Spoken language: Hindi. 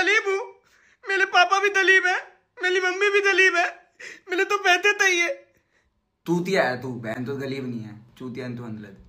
दलीब हूँ मेरे पापा भी दलीब है मेरी मम्मी भी दलीब है मेरे तो बहते थे तो है तूतिया तो है तू बहन तो गलीब नहीं है चूतिया तू तो अंदर